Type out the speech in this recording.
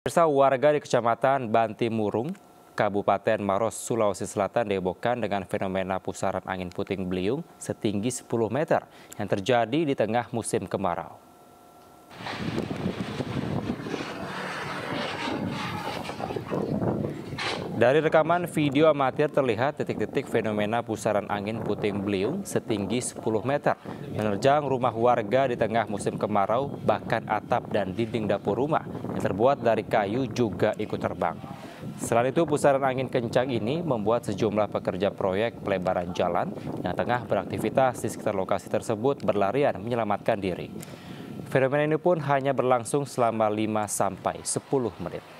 Pemirsa warga di Kecamatan Bantimurung, Kabupaten Maros, Sulawesi Selatan dihebohkan dengan fenomena pusaran angin puting beliung setinggi 10 meter yang terjadi di tengah musim kemarau. Dari rekaman video amatir terlihat titik-titik fenomena pusaran angin puting beliung setinggi 10 meter menerjang rumah warga di tengah musim kemarau, bahkan atap dan dinding dapur rumah yang terbuat dari kayu juga ikut terbang. Selain itu, pusaran angin kencang ini membuat sejumlah pekerja proyek pelebaran jalan yang tengah beraktivitas di sekitar lokasi tersebut berlarian menyelamatkan diri. Fenomena ini pun hanya berlangsung selama 5 sampai 10 menit.